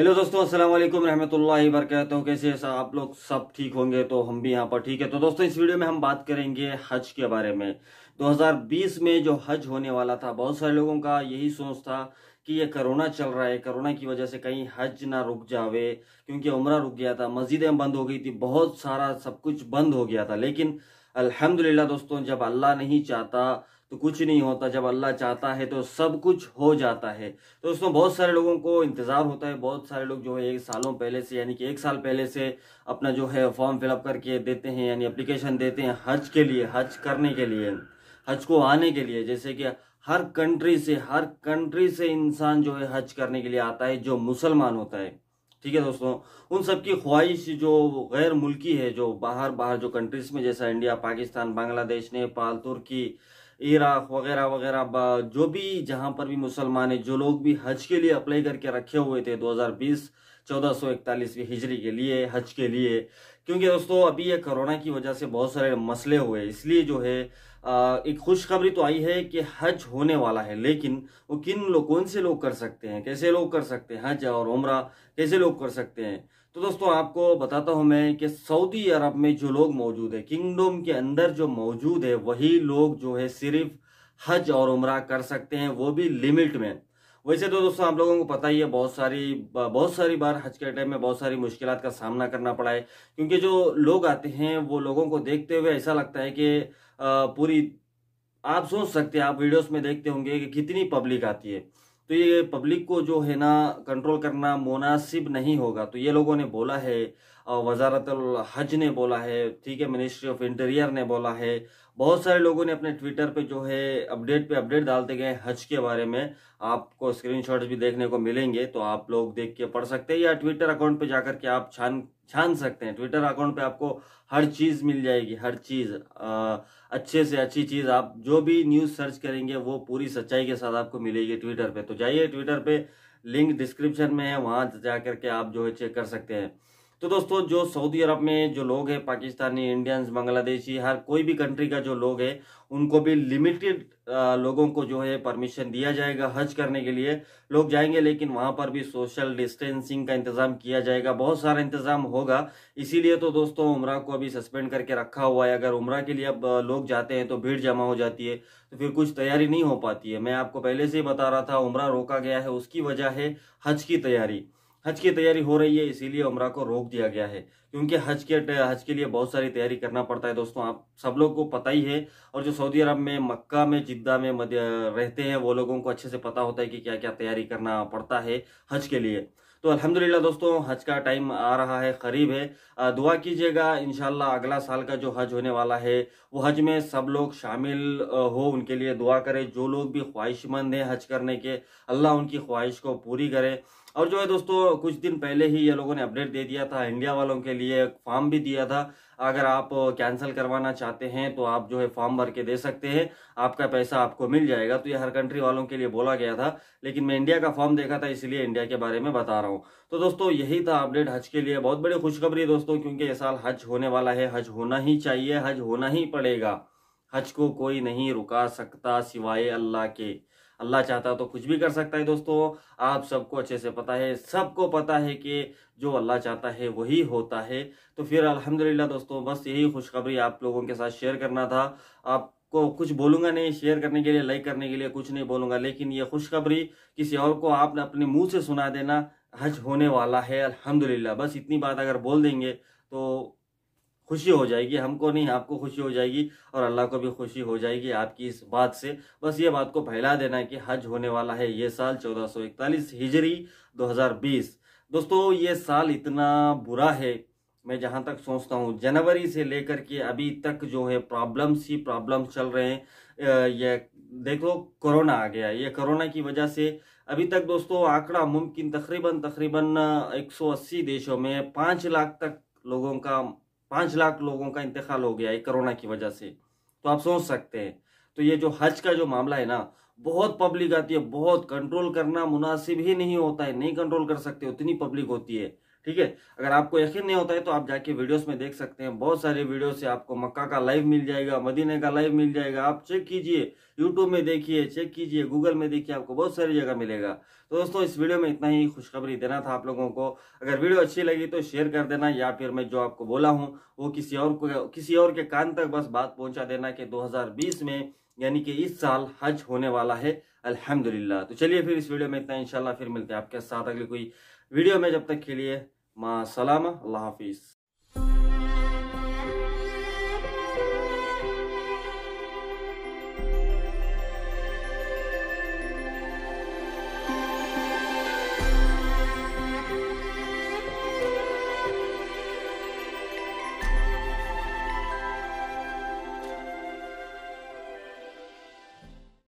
hello दोस्तों अस्सलाम वालेकुम रहमतुल्लाहि वरकत कैसे आप लोग सब ठीक होंगे तो हम भी यहाँ पर ठीक है तो दोस्तों इस वीडियो में हम बात करेंगे हज के बारे में 2020 में जो हज होने वाला था बहुत सारे लोगों का यही सोच था कि ये कोरोना चल रहा है कोरोना की वजह से कहीं हज ना रुक जावे क्योंकि उम्र रुक गया था मस्जिदें बंद हो गई थी बहुत सारा सब कुछ बंद हो गया था लेकिन अल्हम्दुलिल्लाह दोस्तों जब अल्लाह नहीं चाहता तो कुछ नहीं होता जब अल्लाह चाहता है तो सब कुछ हो जाता है तो दोस्तों बहुत सारे लोगों को इंतज़ार होता है बहुत सारे लोग जो है एक सालों पहले से यानी कि एक साल पहले से अपना जो है फॉर्म फिलअप करके देते हैं यानी अप्लीकेशन देते हैं हज के लिए हज करने के लिए हज को आने के लिए जैसे कि हर कंट्री से हर कंट्री से इंसान जो है हज करने के लिए आता है जो मुसलमान होता है ठीक है दोस्तों उन सब की ख्वाहिश जो गैर मुल्की है जो बाहर बाहर जो कंट्रीज में जैसा इंडिया पाकिस्तान बांग्लादेश नेपाल तुर्की इराक वगैरह वगैरह जो भी जहां पर भी मुसलमान है जो लोग भी हज के लिए अप्लाई करके रखे हुए थे 2020 1441 हिजरी के लिए हज के लिए क्योंकि दोस्तों अभी ये कोरोना की वजह से बहुत सारे मसले हुए इसलिए जो है एक खुशखबरी तो आई है कि हज होने वाला है लेकिन वो किन लोग कौन से लोग कर सकते हैं कैसे लोग कर सकते हैं हज और उम्र कैसे लोग कर सकते हैं तो दोस्तों आपको बताता हूं मैं कि सऊदी अरब में जो लोग मौजूद है किंगडम के अंदर जो मौजूद है वही लोग जो है सिर्फ हज और उम्र कर सकते हैं वो भी लिमिट में वैसे तो दोस्तों आप लोगों को पता ही है बहुत सारी बहुत सारी बार हज के टाइम में बहुत सारी मुश्किल का सामना करना पड़ा है क्योंकि जो लोग आते हैं वो लोगों को देखते हुए ऐसा लगता है कि पूरी आप सोच सकते हैं आप वीडियोस में देखते होंगे कि कितनी पब्लिक आती है तो ये पब्लिक को जो है ना कंट्रोल करना मुनासिब नहीं होगा तो ये लोगों ने बोला है वजारत हज ने बोला है ठीक है मिनिस्ट्री ऑफ इंटीरियर ने बोला है बहुत सारे लोगों ने अपने ट्विटर पे जो है अपडेट पे अपडेट डालते गए हज के बारे में आपको स्क्रीनशॉट्स भी देखने को मिलेंगे तो आप लोग देख के पढ़ सकते हैं या ट्विटर अकाउंट पे जाकर के आप छान छान सकते हैं ट्विटर अकाउंट पे आपको हर चीज़ मिल जाएगी हर चीज़ अच्छे से अच्छी चीज़ आप जो भी न्यूज़ सर्च करेंगे वो पूरी सच्चाई के साथ आपको मिलेगी ट्विटर पे तो जाइए ट्विटर पे लिंक डिस्क्रिप्शन में है वहाँ जा के आप जो है चेक कर सकते हैं तो दोस्तों जो सऊदी अरब में जो लोग हैं पाकिस्तानी इंडियंस बांग्लादेशी हर कोई भी कंट्री का जो लोग है उनको भी लिमिटेड लोगों को जो है परमिशन दिया जाएगा हज करने के लिए लोग जाएंगे लेकिन वहां पर भी सोशल डिस्टेंसिंग का इंतजाम किया जाएगा बहुत सारा इंतजाम होगा इसीलिए तो दोस्तों उम्र को अभी सस्पेंड करके रखा हुआ है अगर उम्र के लिए अब लोग जाते हैं तो भीड़ जमा हो जाती है तो फिर कुछ तैयारी नहीं हो पाती है मैं आपको पहले से ही बता रहा था उम्र रोका गया है उसकी वजह है हज की तैयारी हज की तैयारी हो रही है इसीलिए उम्र को रोक दिया गया है क्योंकि हज के हज के लिए बहुत सारी तैयारी करना पड़ता है दोस्तों आप सब लोग को पता ही है और जो सऊदी अरब में मक्का में जिद्दा में रहते हैं वो लोगों को अच्छे से पता होता है कि क्या क्या तैयारी करना पड़ता है हज के लिए तो अल्हम्दुलिल्लाह दोस्तों हज का टाइम आ रहा है करीब है दुआ कीजिएगा इनशाला अगला साल का जो हज होने वाला है वो हज में सब लोग शामिल हो उनके लिए दुआ करें जो लोग भी ख्वाहिशमंद हैं हज करने के अल्लाह उनकी ख्वाहिश को पूरी करे और जो है दोस्तों कुछ दिन पहले ही ये लोगों ने अपडेट दे दिया था इंडिया वालों के लिए फॉर्म भी दिया था अगर आप कैंसिल करवाना चाहते हैं तो आप जो है फॉर्म भर के दे सकते हैं आपका पैसा आपको मिल जाएगा तो ये हर कंट्री वालों के लिए बोला गया था लेकिन मैं इंडिया का फॉर्म देखा था इसलिए इंडिया के बारे में बता रहा हूँ तो दोस्तों यही था अपडेट हज के लिए बहुत बड़ी खुशखबरी दोस्तों क्योंकि ये साल हज होने वाला है हज होना ही चाहिए हज होना ही पड़ेगा हज को कोई नहीं रुका सकता सिवाय अल्लाह के अल्लाह चाहता तो कुछ भी कर सकता है दोस्तों आप सबको अच्छे से पता है सबको पता है कि जो अल्लाह चाहता है वही होता है तो फिर अल्हम्दुलिल्लाह दोस्तों बस यही खुशखबरी आप लोगों के साथ शेयर करना था आप को कुछ बोलूंगा नहीं शेयर करने के लिए लाइक करने के लिए कुछ नहीं बोलूंगा लेकिन ये खुशखबरी किसी और को आपने अपने मुंह से सुना देना हज होने वाला है अल्हम्दुलिल्लाह बस इतनी बात अगर बोल देंगे तो खुशी हो जाएगी हमको नहीं आपको खुशी हो जाएगी और अल्लाह को भी खुशी हो जाएगी आपकी इस बात से बस ये बात को फैला देना कि हज होने वाला है ये साल 1441 हिजरी 2020 दोस्तों ये साल इतना बुरा है मैं जहाँ तक सोचता हूँ जनवरी से लेकर के अभी तक जो है प्रॉब्लम्स ही प्रॉब्लम्स चल रहे हैं ये देखो कोरोना आ गया ये कोरोना की वजह से अभी तक दोस्तों आंकड़ा मुमकिन तकरीबन तकरीबन 180 देशों में पाँच लाख तक लोगों का पाँच लाख लोगों का इंतकाल हो गया है कोरोना की वजह से तो आप सोच सकते हैं तो ये जो हज का जो मामला है ना बहुत पब्लिक आती है बहुत कंट्रोल करना मुनासिब ही नहीं होता है नहीं कंट्रोल कर सकते उतनी पब्लिक होती है ठीक है अगर आपको यकीन नहीं होता है तो आप जाके वीडियोस में देख सकते हैं बहुत सारे वीडियो से आपको मक्का का लाइव मिल जाएगा मदीने का लाइव मिल जाएगा आप चेक कीजिए यूट्यूब में देखिए चेक कीजिए गूगल में देखिए आपको बहुत सारी जगह मिलेगा तो दोस्तों इस वीडियो में इतना ही खुशखबरी देना था आप लोगों को अगर वीडियो अच्छी लगी तो शेयर कर देना या फिर मैं जो आपको बोला हूँ वो किसी और को किसी और के कान तक बस बात पहुँचा देना कि दो में यानी कि इस साल हज होने वाला है अल्हम्दुलिल्लाह तो चलिए फिर इस वीडियो में इतना इंशाल्लाह फिर मिलते हैं आपके साथ अगले कोई वीडियो में जब तक के लिए माँ सलामा अल्लाह हाफिज़